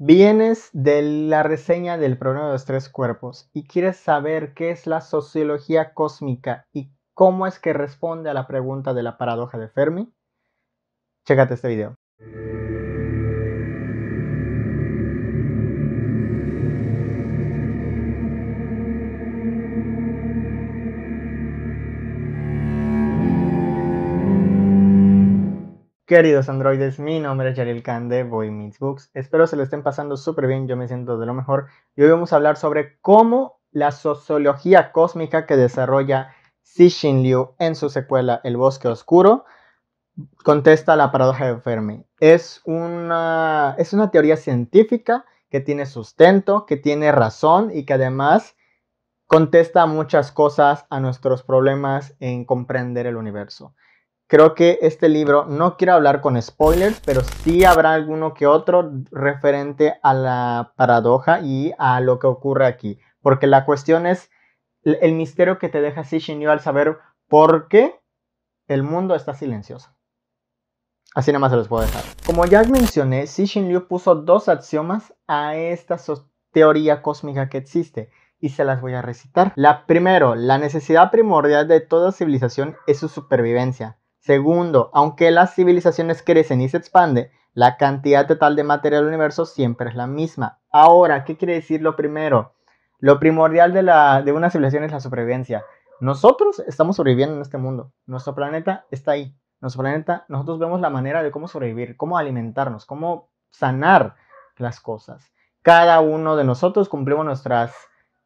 Vienes de la reseña del problema de los tres cuerpos y quieres saber qué es la sociología cósmica y cómo es que responde a la pregunta de la paradoja de Fermi. Chécate este video. Queridos androides, mi nombre es Yaril Khan de Boy Meets Books. Espero se lo estén pasando súper bien, yo me siento de lo mejor. Y hoy vamos a hablar sobre cómo la sociología cósmica que desarrolla Xi Liu en su secuela El Bosque Oscuro contesta la paradoja de Fermi. Es una, es una teoría científica que tiene sustento, que tiene razón y que además contesta muchas cosas a nuestros problemas en comprender el universo. Creo que este libro, no quiero hablar con spoilers, pero sí habrá alguno que otro referente a la paradoja y a lo que ocurre aquí. Porque la cuestión es el misterio que te deja Yu al saber por qué el mundo está silencioso. Así nada más se los puedo dejar. Como ya mencioné, Xi Liu puso dos axiomas a esta teoría cósmica que existe y se las voy a recitar. La primero, la necesidad primordial de toda civilización es su supervivencia. Segundo, aunque las civilizaciones crecen y se expanden, la cantidad total de materia del universo siempre es la misma. Ahora, ¿qué quiere decir lo primero? Lo primordial de, una civilización es la supervivencia. Nosotros estamos sobreviviendo en este mundo. Nuestro planeta está ahí. Nuestro planeta, nosotros vemos la manera de cómo sobrevivir, cómo alimentarnos, cómo sanar las cosas. Cada uno de nosotros cumplimos nuestras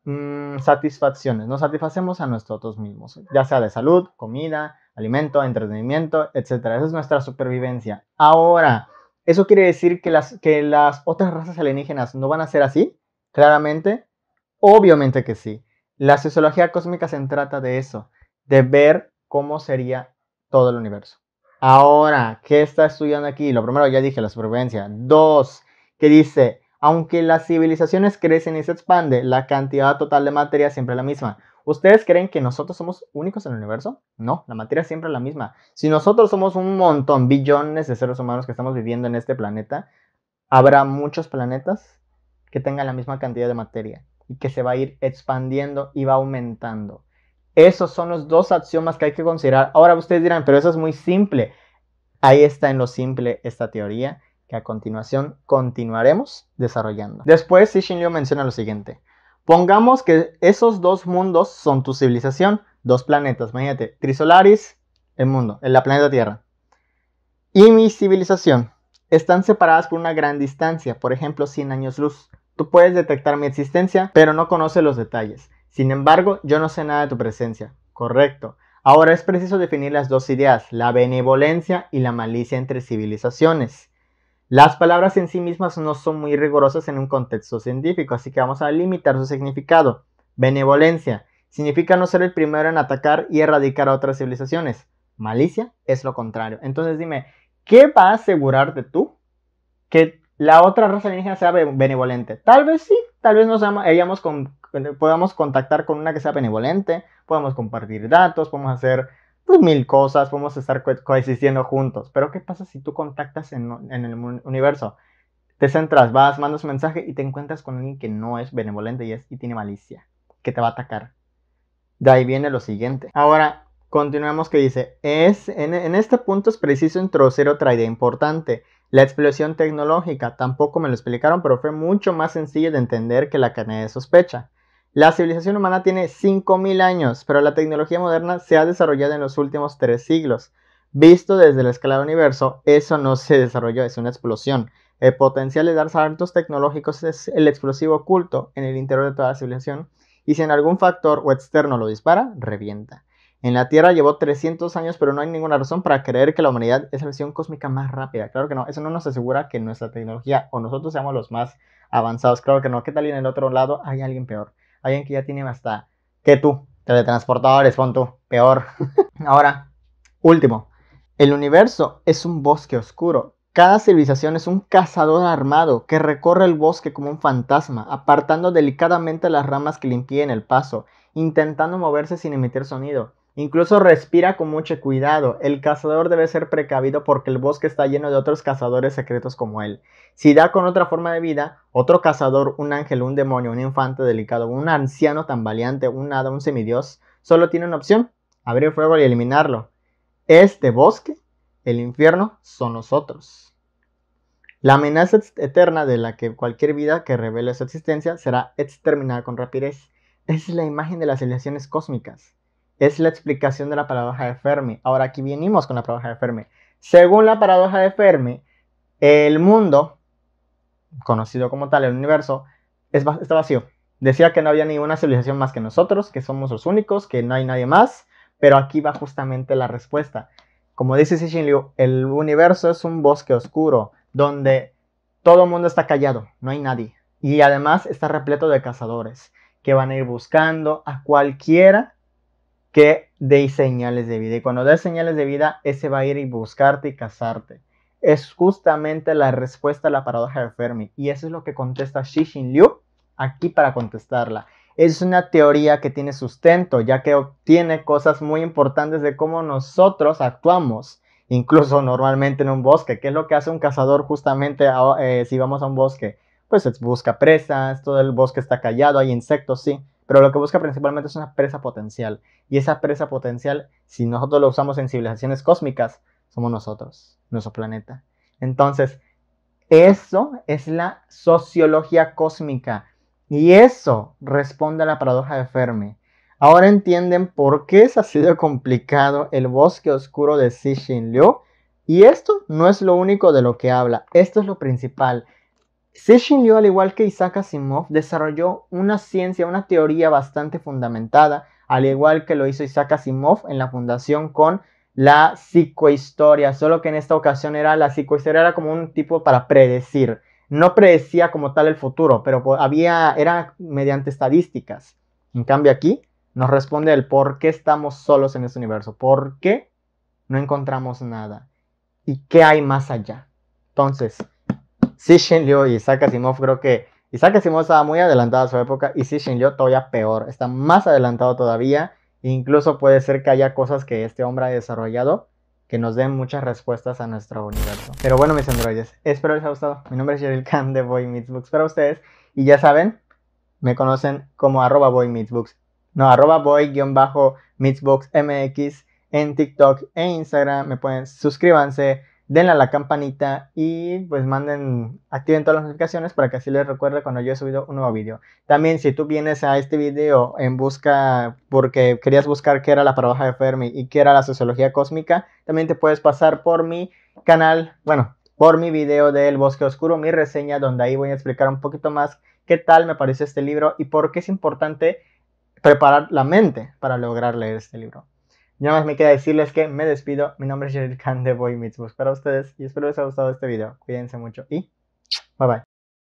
mm, satisfacciones. Nos satisfacemos a nosotros mismos, ya sea de salud, comida, alimento, entretenimiento, etcétera. Esa es nuestra supervivencia. Ahora, ¿eso quiere decir que las, que las otras razas alienígenas no van a ser así? Claramente, obviamente que sí. La sociología cósmica se trata de eso, de ver cómo sería todo el universo. Ahora, ¿qué está estudiando aquí? Lo primero ya dije, la supervivencia. Dos, que dice, aunque las civilizaciones crecen y se expande, la cantidad total de materia siempre es la misma. ¿Ustedes creen que nosotros somos únicos en el universo? No, la materia siempre es la misma. Si nosotros somos un montón, billones de seres humanos que estamos viviendo en este planeta, habrá muchos planetas que tengan la misma cantidad de materia y que se va a ir expandiendo y va aumentando. Esos son los dos axiomas que hay que considerar. Ahora ustedes dirán, pero eso es muy simple. Ahí está en lo simple esta teoría que a continuación continuaremos desarrollando. Después, Xi Liu menciona lo siguiente. Pongamos que esos dos mundos son tu civilización, dos planetas, imagínate, Trisolaris, el mundo, la planeta Tierra, y mi civilización. Están separadas por una gran distancia, por ejemplo 100 años luz. Tú puedes detectar mi existencia, pero no conoces los detalles. Sin embargo, yo no sé nada de tu presencia. Correcto. Ahora es preciso definir las dos ideas, la benevolencia y la malicia entre civilizaciones. Las palabras en sí mismas no son muy rigurosas en un contexto científico, así que vamos a limitar su significado. Benevolencia significa no ser el primero en atacar y erradicar a otras civilizaciones. Malicia es lo contrario. Entonces dime, ¿qué va a asegurarte tú que la otra raza alienígena sea benevolente? Tal vez sí, tal vez nos hayamos podamos contactar con una que sea benevolente, podamos compartir datos, podemos hacer mil cosas, podemos estar coexistiendo juntos, pero ¿qué pasa si tú contactas en, en, el universo? Te centras, vas, mandas un mensaje y te encuentras con alguien que no es benevolente y, es, y tiene malicia, que te va a atacar. De ahí viene lo siguiente. Ahora, continuamos que dice, es, en, en este punto es preciso introducir otra idea importante. La explosión tecnológica, tampoco me lo explicaron, pero fue mucho más sencillo de entender que la cadena de sospecha. La civilización humana tiene 5.000 años, pero la tecnología moderna se ha desarrollado en los últimos tres siglos. Visto desde la escala del universo, eso no se desarrolló, es una explosión. El potencial de dar saltos tecnológicos es el explosivo oculto en el interior de toda la civilización, y si en algún factor o externo lo dispara, revienta. En la Tierra llevó 300 años, pero no hay ninguna razón para creer que la humanidad es la visión cósmica más rápida. Claro que no, eso no nos asegura que nuestra tecnología o nosotros seamos los más avanzados. Claro que no, ¿qué tal y en el otro lado hay alguien peor? alguien que ya tiene hasta que tú, teletransportadores, pon tú, peor. Ahora, último, el universo es un bosque oscuro. Cada civilización es un cazador armado que recorre el bosque como un fantasma, apartando delicadamente las ramas que le impiden el paso, intentando moverse sin emitir sonido. Incluso respira con mucho cuidado. El cazador debe ser precavido porque el bosque está lleno de otros cazadores secretos como él. Si da con otra forma de vida, otro cazador, un ángel, un demonio, un infante delicado, un anciano tan valiente, un hada, un semidios, solo tiene una opción, abrir fuego y eliminarlo. Este bosque, el infierno, son nosotros. La amenaza eterna de la que cualquier vida que revele su existencia será exterminada con rapidez. Es la imagen de las ilusiones cósmicas es la explicación de la paradoja de Fermi. Ahora aquí venimos con la paradoja de Fermi. Según la paradoja de Fermi, el mundo, conocido como tal, el universo, es, está vacío. Decía que no había ninguna civilización más que nosotros, que somos los únicos, que no hay nadie más, pero aquí va justamente la respuesta. Como dice Xi Liu, el universo es un bosque oscuro donde todo el mundo está callado, no hay nadie. Y además está repleto de cazadores que van a ir buscando a cualquiera que dé señales de vida. Y cuando deis señales de vida, ese va a ir y buscarte y casarte. Es justamente la respuesta a la paradoja de Fermi. Y eso es lo que contesta Xi Xin Liu aquí para contestarla. Es una teoría que tiene sustento, ya que obtiene cosas muy importantes de cómo nosotros actuamos incluso normalmente en un bosque. que es lo que hace un cazador justamente eh, si vamos a un bosque? Pues busca presas, todo el bosque está callado, hay insectos, sí, pero lo que busca principalmente es una presa potencial. Y esa presa potencial, si nosotros lo usamos en civilizaciones cósmicas, somos nosotros, nuestro planeta. Entonces, eso es la sociología cósmica. Y eso responde a la paradoja de Fermi. Ahora entienden por qué es ha sido complicado el bosque oscuro de Xi Liu. Y esto no es lo único de lo que habla, esto es lo principal. Sechin Liu, al igual que Isaac Asimov, desarrolló una ciencia, una teoría bastante fundamentada, al igual que lo hizo Isaac Asimov en la fundación con la psicohistoria, solo que en esta ocasión era la psicohistoria era como un tipo para predecir. No predecía como tal el futuro, pero había era mediante estadísticas. En cambio aquí nos responde el por qué estamos solos en este universo, por qué no encontramos nada y qué hay más allá. Entonces, shen Liu y Isaac Asimov, creo que Isaac Asimov estaba muy adelantado a su época y shen Liu todavía peor, está más adelantado todavía. Incluso puede ser que haya cosas que este hombre ha desarrollado que nos den muchas respuestas a nuestro universo. Pero bueno, mis androides, espero les haya gustado. Mi nombre es jerry Khan de Boy Meets para ustedes. Y ya saben, me conocen como arroba Boy No, arroba boy meetsboxmx en TikTok e Instagram. Me pueden suscribanse denle a la campanita y pues manden, activen todas las notificaciones para que así les recuerde cuando yo he subido un nuevo video. También si tú vienes a este video en busca, porque querías buscar qué era la paradoja de Fermi y qué era la sociología cósmica, también te puedes pasar por mi canal, bueno, por mi video del Bosque Oscuro, mi reseña, donde ahí voy a explicar un poquito más qué tal me parece este libro y por qué es importante preparar la mente para lograr leer este libro. Nada más me queda decirles que me despido. Mi nombre es Jared Khan de Boy para ustedes y espero les haya gustado este video. Cuídense mucho y bye bye.